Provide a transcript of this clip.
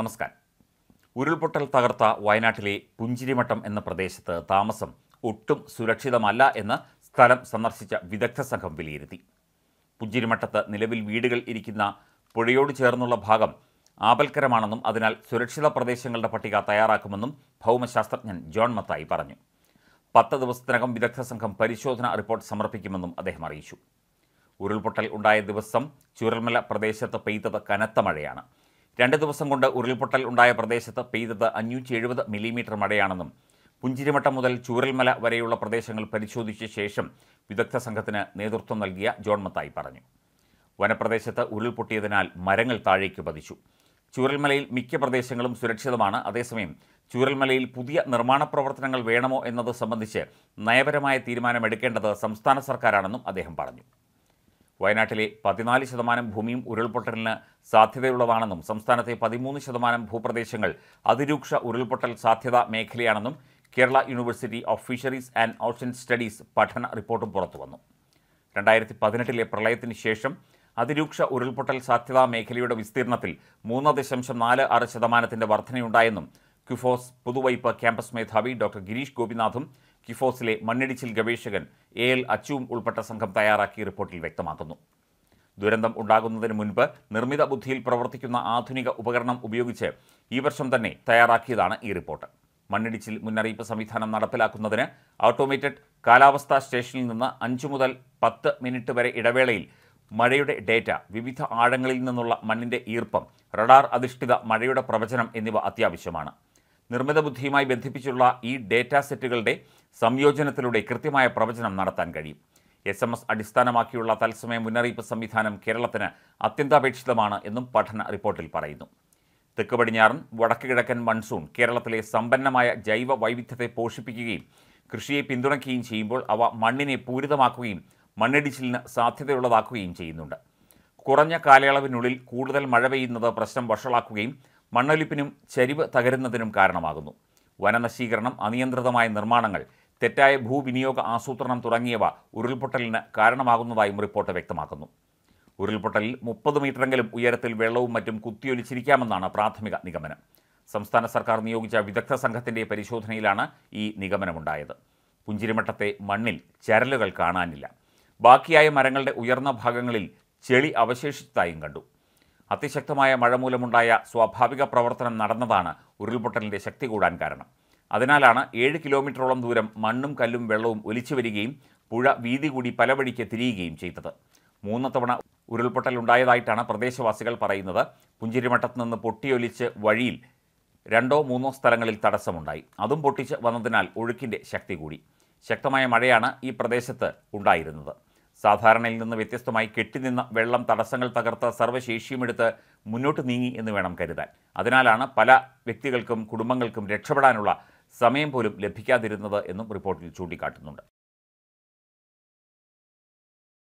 നമസ്കാരം ഉരുൾപൊട്ടൽ തകർത്ത വയനാട്ടിലെ പുഞ്ചിരിമട്ടം എന്ന പ്രദേശത്ത് താമസം ഒട്ടും സുരക്ഷിതമല്ല എന്ന് സ്ഥലം സന്ദർശിച്ച വിദഗ്ധ സംഘം വിലയിരുത്തി പുഞ്ചിരിമട്ടത്ത് നിലവിൽ വീടുകൾ ഇരിക്കുന്ന പുഴയോട് ചേർന്നുള്ള ഭാഗം ആപൽക്കരമാണെന്നും അതിനാൽ സുരക്ഷിത പ്രദേശങ്ങളുടെ പട്ടിക തയ്യാറാക്കുമെന്നും ഭൗമശാസ്ത്രജ്ഞൻ ജോൺ മത്തായി പറഞ്ഞു പത്ത് ദിവസത്തിനകം വിദഗ്ധ സംഘം പരിശോധനാ റിപ്പോർട്ട് സമർപ്പിക്കുമെന്നും അദ്ദേഹം അറിയിച്ചു ഉരുൾപൊട്ടൽ ഉണ്ടായ ദിവസം ചുരൽമല പ്രദേശത്ത് പെയ്തത് കനത്ത മഴയാണ് രണ്ട് ദിവസം കൊണ്ട് ഉരുൾപൊട്ടൽ ഉണ്ടായ പ്രദേശത്ത് പെയ്തത് അഞ്ഞൂറ്റി എഴുപത് മില്ലിമീറ്റർ മഴയാണെന്നും പുഞ്ചിരിമട്ടം മുതൽ ചൂരൽമല വരെയുള്ള പ്രദേശങ്ങൾ പരിശോധിച്ച ശേഷം വിദഗ്ധ സംഘത്തിന് നേതൃത്വം നൽകിയ ജോൺ മത്തായി പറഞ്ഞു വനപ്രദേശത്ത് ഉരുൾപൊട്ടിയതിനാൽ മരങ്ങൾ താഴേക്ക് പതിച്ചു ചൂരൽമലയിൽ മിക്ക പ്രദേശങ്ങളും സുരക്ഷിതമാണ് അതേസമയം ചൂരൽമലയിൽ പുതിയ നിർമ്മാണ പ്രവർത്തനങ്ങൾ വേണമോ എന്നത് സംബന്ധിച്ച് നയപരമായ തീരുമാനമെടുക്കേണ്ടത് സംസ്ഥാന സർക്കാരാണെന്നും അദ്ദേഹം പറഞ്ഞു വയനാട്ടിലെ പതിനാല് ശതമാനം ഭൂമിയും ഉരുൾപൊട്ടലിന് സാധ്യതയുള്ളതാണെന്നും സംസ്ഥാനത്തെ പതിമൂന്ന് ശതമാനം ഭൂപ്രദേശങ്ങൾ അതിരൂക്ഷ ഉരുൾപൊട്ടൽ സാധ്യത മേഖലയാണെന്നും Kerala university of fisheries and ocean studies പഠന റിപ്പോർട്ടും വന്നു രണ്ടായിരത്തി പതിനെട്ടിലെ പ്രളയത്തിന് ശേഷം അതിരൂക്ഷ ഉരുൾപൊട്ടൽ സാധ്യതാ മേഖലയുടെ വിസ്തീർണത്തിൽ മൂന്ന് ദശാംശം നാല് ആറ് ശതമാനത്തിൻ്റെ വർധനയുണ്ടായെന്നും ക്യുഫോസ് പുതുവൈപ്പ് ക്യാമ്പസ് മേധാവി ഡോക്ടർ ഗിരീഷ് ഗോപിനാഥും കിഫോസിലെ മണ്ണിടിച്ചിൽ ഗവേഷകൻ എ എൽ അച്ചുവും ഉൾപ്പെട്ട സംഘം തയ്യാറാക്കിയ റിപ്പോർട്ടിൽ വ്യക്തമാക്കുന്നു ദുരന്തം ഉണ്ടാകുന്നതിന് മുൻപ് നിർമ്മിത ബുദ്ധിയിൽ പ്രവർത്തിക്കുന്ന ആധുനിക ഉപകരണം ഉപയോഗിച്ച് ഈ വർഷം തന്നെ തയ്യാറാക്കിയതാണ് ഈ റിപ്പോർട്ട് മണ്ണിടിച്ചിൽ മുന്നറിയിപ്പ് സംവിധാനം നടപ്പിലാക്കുന്നതിന് ഓട്ടോമേറ്റഡ് കാലാവസ്ഥാ സ്റ്റേഷനിൽ നിന്ന് അഞ്ചു മുതൽ പത്ത് മിനിറ്റ് വരെ ഇടവേളയിൽ മഴയുടെ ഡേറ്റ വിവിധ ആഴങ്ങളിൽ നിന്നുള്ള മണ്ണിൻ്റെ ഈർപ്പം റഡാർ അധിഷ്ഠിത മഴയുടെ പ്രവചനം എന്നിവ അത്യാവശ്യമാണ് നിർമ്മിത ബുദ്ധിയുമായി ബന്ധിപ്പിച്ചുള്ള ഈ ഡേറ്റാ സെറ്റുകളുടെ സംയോജനത്തിലൂടെ കൃത്യമായ പ്രവചനം നടത്താൻ കഴിയും എസ് എം എസ് അടിസ്ഥാനമാക്കിയുള്ള തത്സമയ മുന്നറിയിപ്പ് സംവിധാനം കേരളത്തിന് അത്യന്താപേക്ഷിതമാണ് എന്നും പഠന റിപ്പോർട്ടിൽ പറയുന്നു തെക്ക് പടിഞ്ഞാറൻ വടക്ക് കിഴക്കൻ മൺസൂൺ കേരളത്തിലെ സമ്പന്നമായ ജൈവ വൈവിധ്യത്തെ പോഷിപ്പിക്കുകയും കൃഷിയെ പിന്തുണയ്ക്കുകയും ചെയ്യുമ്പോൾ അവ മണ്ണിനെ പൂരിതമാക്കുകയും മണ്ണിടിച്ചിലിന് സാധ്യതയുള്ളതാക്കുകയും ചെയ്യുന്നുണ്ട് കുറഞ്ഞ കാലയളവിനുള്ളിൽ കൂടുതൽ മഴ പെയ്യുന്നത് പ്രശ്നം വഷളാക്കുകയും മണ്ണൊലിപ്പിനും ചരിവ് തകരുന്നതിനും കാരണമാകുന്നു വനനശീകരണം അനിയന്ത്രിതമായ നിർമ്മാണങ്ങൾ തെറ്റായ ഭൂവിനിയോഗ ആസൂത്രണം തുടങ്ങിയവ ഉരുൾപൊട്ടലിന് കാരണമാകുന്നതായും റിപ്പോർട്ട് വ്യക്തമാക്കുന്നു ഉരുൾപൊട്ടലിൽ മുപ്പത് മീറ്ററെങ്കിലും ഉയരത്തിൽ വെള്ളവും മറ്റും കുത്തിയൊലിച്ചിരിക്കാമെന്നാണ് പ്രാഥമിക നിഗമനം സംസ്ഥാന സർക്കാർ നിയോഗിച്ച വിദഗ്ധ സംഘത്തിൻ്റെ പരിശോധനയിലാണ് ഈ നിഗമനമുണ്ടായത് പുഞ്ചിരിമട്ടത്തെ മണ്ണിൽ ചരലുകൾ കാണാനില്ല ബാക്കിയായ മരങ്ങളുടെ ഉയർന്ന ഭാഗങ്ങളിൽ ചെളി അവശേഷിച്ചതായും കണ്ടു അതിശക്തമായ മഴ മൂലമുണ്ടായ സ്വാഭാവിക പ്രവർത്തനം നടന്നതാണ് ഉരുൾപൊട്ടലിൻ്റെ ശക്തി കൂടാൻ കാരണം അതിനാലാണ് ഏഴ് കിലോമീറ്ററോളം ദൂരം മണ്ണും കല്ലും വെള്ളവും ഒലിച്ചു വരികയും പുഴ വീതി കൂടി പല വഴിക്ക് തിരിയുകയും ചെയ്തത് മൂന്ന് തവണ ഉരുൾപൊട്ടലുണ്ടായതായിട്ടാണ് പ്രദേശവാസികൾ പറയുന്നത് പുഞ്ചിരിമട്ടത്ത് നിന്ന് പൊട്ടിയൊലിച്ച് വഴിയിൽ രണ്ടോ മൂന്നോ സ്ഥലങ്ങളിൽ തടസ്സമുണ്ടായി അതും പൊട്ടിച്ച് വന്നതിനാൽ ഒഴുക്കിൻ്റെ ശക്തി കൂടി ശക്തമായ മഴയാണ് ഈ പ്രദേശത്ത് ഉണ്ടായിരുന്നത് സാധാരണയിൽ നിന്ന് വ്യത്യസ്തമായി കെട്ടിനിന്ന വെള്ളം തടസ്സങ്ങൾ തകർത്ത സർവ്വശേഷിയുമെടുത്ത് മുന്നോട്ട് നീങ്ങി എന്ന് വേണം കരുതാൻ അതിനാലാണ് പല വ്യക്തികൾക്കും കുടുംബങ്ങൾക്കും രക്ഷപ്പെടാനുള്ള സമയം പോലും ലഭിക്കാതിരുന്നത് എന്നും റിപ്പോർട്ടിൽ ചൂണ്ടിക്കാട്ടുന്നുണ്ട്